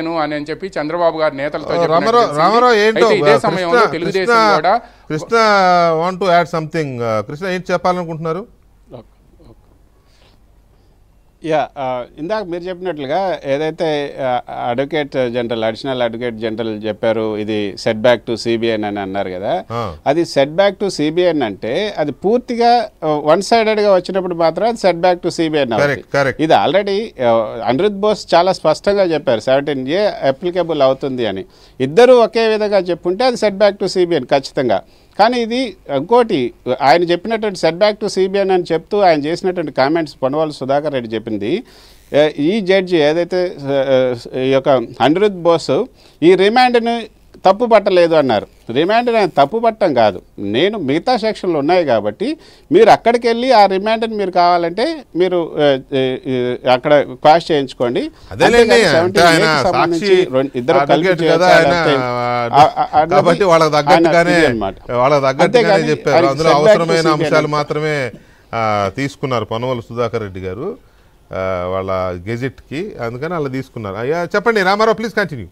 అని అని చెప్పి చంద్రబాబు గారి నేతలతో ఇదే తెలుగుదేశం కూడా Krishna want to add something Krishna ఏం చెప్పాలనుకుంటున్నారు యా ఇందాక మీరు చెప్పినట్లుగా ఏదైతే advocate general additional advocate general చెప్పారు ఇది సెట్ బ్యాక్ టు సిబిఐన్ అని అన్నారు కదా అది సెట్ బ్యాక్ టు సిబిఐన్ అంటే అది పూర్తిగా వన్ సైడెడ్గా వచ్చినప్పుడు మాత్రం అది సెట్ బ్యాక్ టు సిబిఐన్ ఇది ఆల్రెడీ అనిరుద్ బోస్ చాలా స్పష్టంగా చెప్పారు సెవెంటీన్ ఏ అప్లికబుల్ అవుతుంది అని ఇద్దరు ఒకే విధంగా చెప్పుంటే అది సెట్ బ్యాక్ టు సిబిఐన్ ఖచ్చితంగా కానీ ఇది ఇంకోటి ఆయన చెప్పినటువంటి సెట్ బ్యాక్ టు సిబిఎన్ అని చెప్తూ ఆయన చేసినటువంటి కామెంట్స్ పొన్నవాళ్ళు సుధాకర్ రెడ్డి చెప్పింది ఈ జడ్జి ఏదైతే ఈ యొక్క అనిరుద్ బోస్ ఈ రిమాండ్ని తప్పు పట్టలేదు అన్నారు రిమాండ్ నేను తప్పు పట్టం కాదు నేను మిగతా సెక్షన్లు ఉన్నాయి కాబట్టి మీరు అక్కడికి వెళ్ళి ఆ రిమాండ్ని మీరు కావాలంటే మీరు అక్కడ క్వాష్ చేయించుకోండి ఇద్దరు కలిపి అవసరమైన అంశాలు మాత్రమే తీసుకున్నారు పొనవల సుధాకర్ రెడ్డి గారు వాళ్ళ గెజెట్కి అందుకని అలా తీసుకున్నారు అయ్యా చెప్పండి రామారావు ప్లీజ్ కంటిన్యూ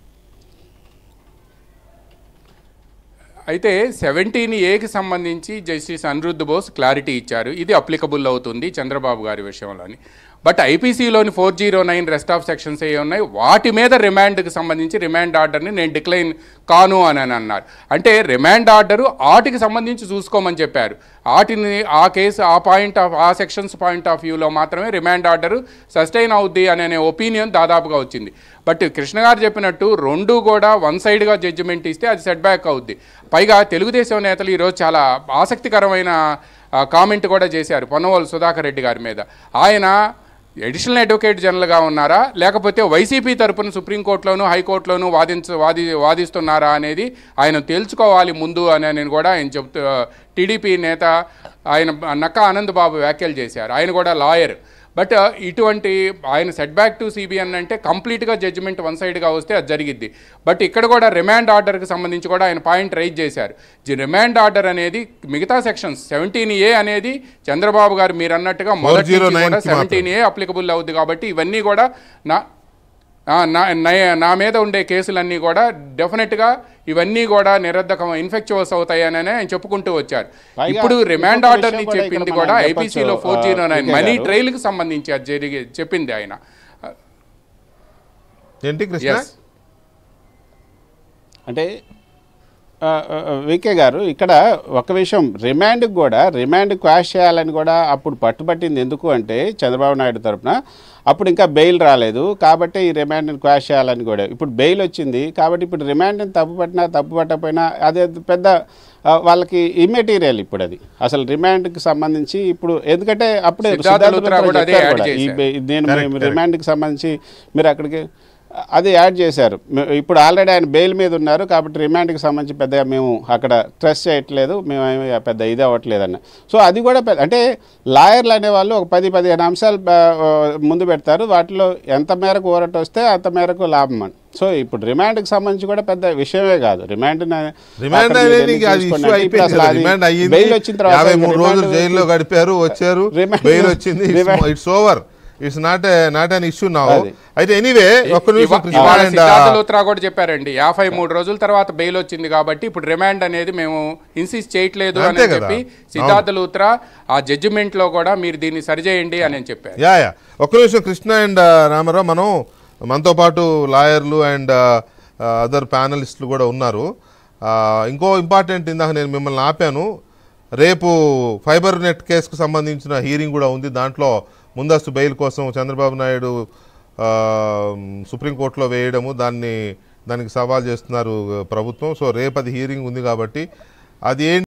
అయితే సెవెంటీన్ ఏకి సంబంధించి జస్టిస్ అనిరుద్ధ బోస్ క్లారిటీ ఇచ్చారు ఇది అప్లికబుల్ అవుతుంది చంద్రబాబు గారి విషయంలోని బట్ ఐపీసీలోని four zero nine rest of sections ఏ ఉన్నాయి వాటి మీద రిమాండ్కి సంబంధించి రిమాండ్ ఆర్డర్ని నేను డిక్లైన్ కాను అని అన్నారు అంటే రిమాండ్ ఆర్డరు ఆటికి సంబంధించి చూసుకోమని చెప్పారు ఆటిని ఆ కేసు ఆ పాయింట్ ఆఫ్ ఆ సెక్షన్స్ పాయింట్ ఆఫ్ వ్యూలో మాత్రమే రిమాండ్ ఆర్డరు సస్టైన్ అవుద్ది అనే ఒపీనియన్ దాదాపుగా వచ్చింది బట్ కృష్ణ గారు చెప్పినట్టు రెండు కూడా వన్ సైడ్గా జడ్జిమెంట్ ఇస్తే అది సెట్ బ్యాక్ అవుద్ది పైగా తెలుగుదేశం నేతలు ఈరోజు చాలా ఆసక్తికరమైన కామెంట్ కూడా చేశారు పొన్నవోలు సుధాకర్ రెడ్డి గారి మీద ఆయన అడిషనల్ అడ్వకేట్ జనరల్గా ఉన్నారా లేకపోతే వైసీపీ తరపున సుప్రీంకోర్టులోను హైకోర్టులోను వాదించ వాది వాదిస్తున్నారా అనేది ఆయన తేల్చుకోవాలి ముందు అని నేను కూడా ఆయన చెప్తూ టీడీపీ నేత ఆయన నక్కా ఆనంద్ బాబు వ్యాఖ్యలు చేశారు ఆయన కూడా లాయర్ బట్ ఇటువంటి ఆయన సెట్ బ్యాక్ టు సిబిఎన్ అంటే కంప్లీట్గా జడ్జిమెంట్ వన్ సైడ్గా వస్తే అది జరిగిద్ది బట్ ఇక్కడ కూడా రిమాండ్ ఆర్డర్కి సంబంధించి కూడా ఆయన పాయింట్ రైజ్ చేశారు రిమాండ్ ఆర్డర్ అనేది మిగతా సెక్షన్స్ సెవెంటీన్ ఏ అనేది చంద్రబాబు గారు మీరు అన్నట్టుగా మొదటి సెవెంటీన్ ఏ అప్లికబుల్ అవుద్ది కాబట్టి ఇవన్నీ కూడా నా నా మీద ఉండే కేసులన్నీ కూడా డెఫినెట్గా ఇవన్నీ కూడా నిరర్ధకం ఇన్ఫెక్చువస్ అవుతాయని ఆయన చెప్పుకుంటూ వచ్చారు ఇప్పుడు రిమాండ్ ఆర్డర్ని చెప్పింది కూడా ఐపీసీలో ఫోర్ జీరో నైన్ మనీ ట్రయల్కి సంబంధించి అది జరిగి చెప్పింది ఆయన అంటే వికే గారు ఇక్కడ ఒక విషయం రిమాండ్ కూడా రిమాండ్ క్వాష్ చేయాలని కూడా అప్పుడు పట్టుబట్టింది ఎందుకు అంటే చంద్రబాబు నాయుడు తరఫున అప్పుడు ఇంకా బెయిల్ రాలేదు కాబట్టి ఈ రిమాండ్ని క్వాష్ చేయాలని కూడా ఇప్పుడు బెయిల్ వచ్చింది కాబట్టి ఇప్పుడు రిమాండ్ని తప్పు పట్టినా తప్పు పట్టకపోయినా అదే పెద్ద వాళ్ళకి ఇమ్మెటీరియల్ ఇప్పుడు అది అసలు రిమాండ్కి సంబంధించి ఇప్పుడు ఎందుకంటే అప్పుడే నేను రిమాండ్కి సంబంధించి మీరు అక్కడికి అది యాడ్ చేశారు ఇప్పుడు ఆల్రెడీ ఆయన బెయిల్ మీద ఉన్నారు కాబట్టి రిమాండ్కి సంబంధించి పెద్దగా మేము అక్కడ ట్రెస్ చేయట్లేదు మేమేమి పెద్ద ఇది అవ్వట్లేదన్న సో అది కూడా అంటే లాయర్లు అనేవాళ్ళు ఒక పది పదిహేను అంశాలు ముందు పెడతారు వాటిలో ఎంత మేరకు ఊరట వస్తే అంత మేరకు లాభం అని సో ఇప్పుడు రిమాండ్కి సంబంధించి కూడా పెద్ద విషయమే కాదు రిమాండ్ బెయిల్ వచ్చిన తర్వాత గడిపారు వచ్చారు రిమాండ్ వచ్చింది it's over it's not not an issue నా అయితే ఎనీవే ఒక్క లోత్రా కూడా చెప్పారండి యాభై మూడు రోజుల తర్వాత బెయిల్ వచ్చింది కాబట్టి ఇప్పుడు రిమాండ్ అనేది మేము ఇన్సిస్ట్ చేయట్లేదు అని చెప్పి సిద్ధార్థ లూత్రా ఆ జడ్జిమెంట్ లో కూడా మీరు దీన్ని సరిచేయండి అని చెప్పారు యా యా ఒక్క నిమిషం కృష్ణ అండ్ రామారావు మనం మనతో పాటు లాయర్లు అండ్ అదర్ ప్యానలిస్టులు కూడా ఉన్నారు ఇంకో ఇంపార్టెంట్ ఇందాక నేను మిమ్మల్ని ఆపాను రేపు ఫైబర్ నెట్ కేసుకు సంబంధించిన హీరింగ్ కూడా ఉంది దాంట్లో ముందస్తు బెయిల్ కోసం చంద్రబాబు నాయుడు సుప్రీంకోర్టులో వేయడము దాన్ని దానికి సవాల్ చేస్తున్నారు ప్రభుత్వం సో రేపు హీరింగ్ ఉంది కాబట్టి అది